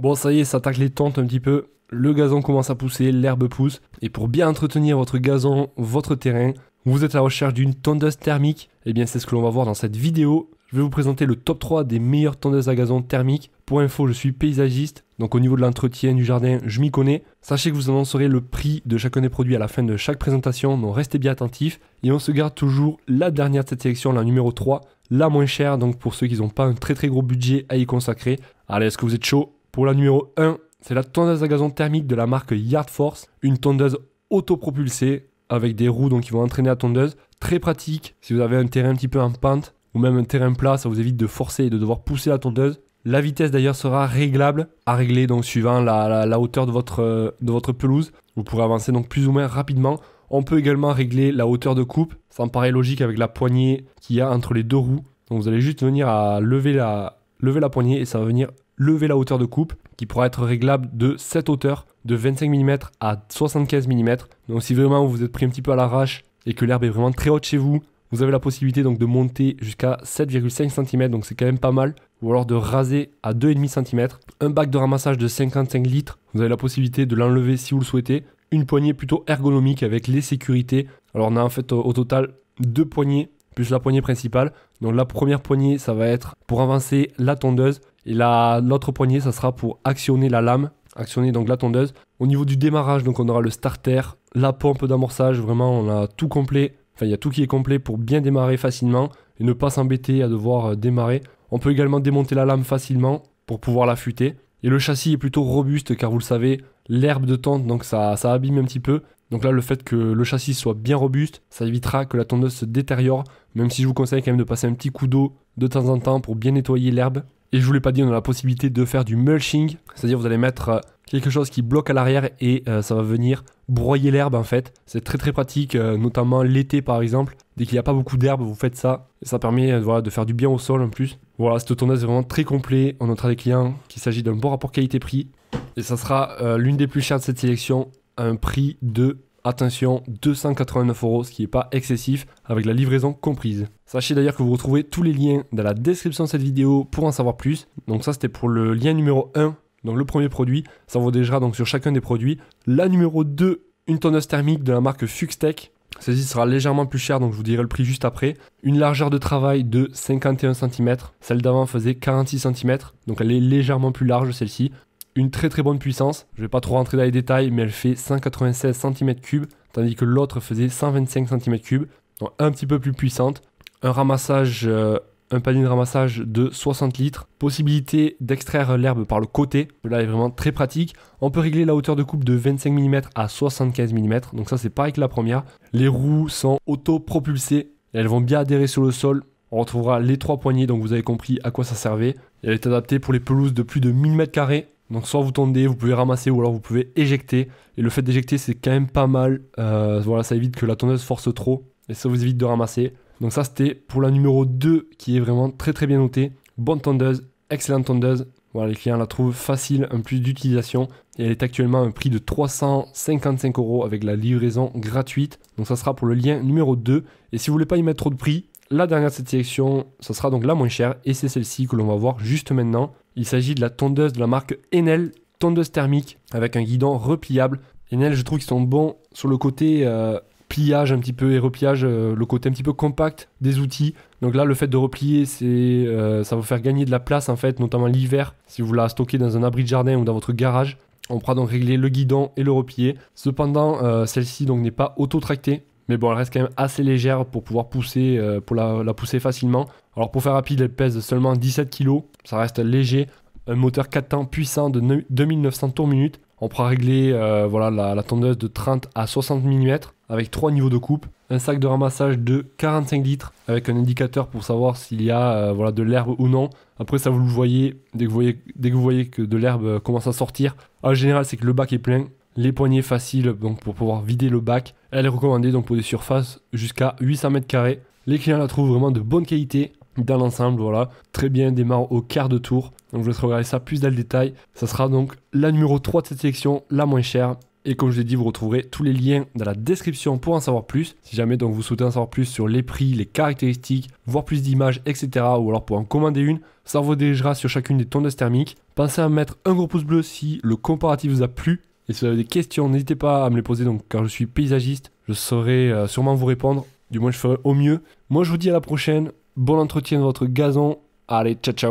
Bon, ça y est, ça tacle les tentes un petit peu. Le gazon commence à pousser, l'herbe pousse. Et pour bien entretenir votre gazon, votre terrain, vous êtes à la recherche d'une tondeuse thermique. Et eh bien, c'est ce que l'on va voir dans cette vidéo. Je vais vous présenter le top 3 des meilleures tondeuses à gazon thermique. Pour info, je suis paysagiste, donc au niveau de l'entretien du jardin, je m'y connais. Sachez que vous annoncerez le prix de chacun des produits à la fin de chaque présentation, donc restez bien attentifs. Et on se garde toujours la dernière de cette sélection, la numéro 3, la moins chère, donc pour ceux qui n'ont pas un très très gros budget à y consacrer. Allez, est-ce que vous êtes chaud pour la numéro 1, c'est la tondeuse à gazon thermique de la marque Yard Force, une tondeuse autopropulsée avec des roues donc qui vont entraîner la tondeuse. Très pratique si vous avez un terrain un petit peu en pente ou même un terrain plat, ça vous évite de forcer et de devoir pousser la tondeuse. La vitesse d'ailleurs sera réglable, à régler donc suivant la, hauteur de votre, euh, de votre pelouse. Vous pourrez avancer donc plus ou moins rapidement. On peut également régler la hauteur de coupe. Ça me paraît logique avec la poignée qu'il y a entre les deux roues. Donc vous allez juste venir à lever la, Levez la poignée et ça va venir lever la hauteur de coupe qui pourra être réglable de cette hauteur de 25 mm à 75 mm. Donc si vraiment vous êtes pris un petit peu à l'arrache et que l'herbe est vraiment très haute chez vous, vous avez la possibilité donc de monter jusqu'à 7,5 cm, donc c'est quand même pas mal, ou alors de raser à 2,5 cm. Un bac de ramassage de 55 litres, vous avez la possibilité de l'enlever si vous le souhaitez. Une poignée plutôt ergonomique avec les sécurités. Alors on a en fait au total deux poignées plus la poignée principale. Donc la première poignée, ça va être pour avancer la tondeuse. Et l'autre poignée, ça sera pour actionner la lame, actionner donc la tondeuse. Au niveau du démarrage, donc on aura le starter, la pompe d'amorçage, vraiment on a tout complet. Enfin, il y a tout qui est complet pour bien démarrer facilement et ne pas s'embêter à devoir euh, démarrer. On peut également démonter la lame facilement pour pouvoir l'affûter. Et le châssis est plutôt robuste car vous le savez, l'herbe de tente, donc ça, ça abîme un petit peu. Donc là, le fait que le châssis soit bien robuste, ça évitera que la tondeuse se détériore, même si je vous conseille quand même de passer un petit coup d'eau de temps en temps pour bien nettoyer l'herbe. Et je vous l'ai pas dit, on a la possibilité de faire du mulching, c'est-à-dire vous allez mettre euh, quelque chose qui bloque à l'arrière et euh, ça va venir broyer l'herbe en fait. C'est très très pratique, euh, notamment l'été par exemple. Dès qu'il n'y a pas beaucoup d'herbe, vous faites ça. Et ça permet euh, voilà, de faire du bien au sol en plus. Voilà, cette tournée est vraiment très complet. On notera les clients qu'il s'agit d'un bon rapport qualité-prix. Et ça sera euh, l'une des plus chères de cette sélection à un prix de, attention, 289 euros, ce qui n'est pas excessif, avec la livraison comprise. Sachez d'ailleurs que vous retrouvez tous les liens dans la description de cette vidéo pour en savoir plus. Donc ça c'était pour le lien numéro 1 donc le premier produit, ça vaut déjà donc sur chacun des produits. La numéro 2, une tonneuse thermique de la marque Fuxtech. Celle-ci sera légèrement plus chère, donc je vous dirai le prix juste après. Une largeur de travail de 51 cm. Celle d'avant faisait 46 cm, donc elle est légèrement plus large celle-ci. Une très très bonne puissance, je ne vais pas trop rentrer dans les détails, mais elle fait 196 cm3, tandis que l'autre faisait 125 cm3, donc un petit peu plus puissante. Un ramassage euh, un panier de ramassage de 60 litres, possibilité d'extraire l'herbe par le côté, là est vraiment très pratique. On peut régler la hauteur de coupe de 25 mm à 75 mm, donc ça c'est pareil que la première. Les roues sont autopropulsées. elles vont bien adhérer sur le sol. On retrouvera les trois poignées, donc vous avez compris à quoi ça servait. Elle est adaptée pour les pelouses de plus de 1000 m2, donc soit vous tendez, vous pouvez ramasser ou alors vous pouvez éjecter. Et le fait d'éjecter c'est quand même pas mal, euh, voilà ça évite que la tondeuse force trop et ça vous évite de ramasser. Donc ça, c'était pour la numéro 2 qui est vraiment très très bien notée. Bonne tondeuse, excellente tondeuse. Voilà, les clients la trouvent facile, un plus d'utilisation. Et elle est actuellement à un prix de 355 euros avec la livraison gratuite. Donc ça sera pour le lien numéro 2. Et si vous voulez pas y mettre trop de prix, la dernière de cette sélection, ça sera donc la moins chère. Et c'est celle-ci que l'on va voir juste maintenant. Il s'agit de la tondeuse de la marque Enel, tondeuse thermique avec un guidon repliable. Enel, je trouve qu'ils sont bons sur le côté euh, pliage un petit peu et repliage, euh, le côté un petit peu compact des outils. Donc là, le fait de replier, c'est, euh, ça va vous faire gagner de la place en fait, notamment l'hiver, si vous la stockez dans un abri de jardin ou dans votre garage. On pourra donc régler le guidon et le replier. Cependant, euh, celle-ci donc n'est pas auto-tractée, mais bon, elle reste quand même assez légère pour pouvoir pousser, pour la, pousser facilement. Alors pour faire rapide, elle pèse seulement 17 kg, ça reste léger. Un moteur 4 temps puissant de 2900 tours minute. On pourra régler voilà, la, la, tondeuse de 30 à 60 mm avec trois niveaux de coupe, un sac de ramassage de 45 litres avec un indicateur pour savoir s'il y a euh, voilà, de l'herbe ou non. Après ça vous le voyez, dès que vous voyez, dès que, vous voyez que de l'herbe euh, commence à sortir, en général c'est que le bac est plein, les poignées faciles donc pour pouvoir vider le bac, elle est recommandée donc pour des surfaces jusqu'à 800 mètres carrés. Les clients la trouvent vraiment de bonne qualité dans l'ensemble, voilà, très bien, démarre au quart de tour. Donc je vous laisse regarder ça plus dans le détail. Ça sera donc la numéro 3 de cette sélection, la moins chère. Et comme je l'ai dit, vous retrouverez tous les liens dans la description pour en savoir plus. Si jamais donc vous souhaitez en savoir plus sur les prix, les caractéristiques, voir plus d'images, etc. Ou alors pour en commander une, ça vous dirigera sur chacune des tondeuses thermiques. Pensez à mettre un gros pouce bleu si le comparatif vous a plu. Et si vous avez des questions, n'hésitez pas à me les poser donc car je suis paysagiste. Je saurai euh, sûrement vous répondre. Du moins je ferai au mieux. Moi je vous dis à la prochaine. Bon entretien de votre gazon. Allez, ciao ciao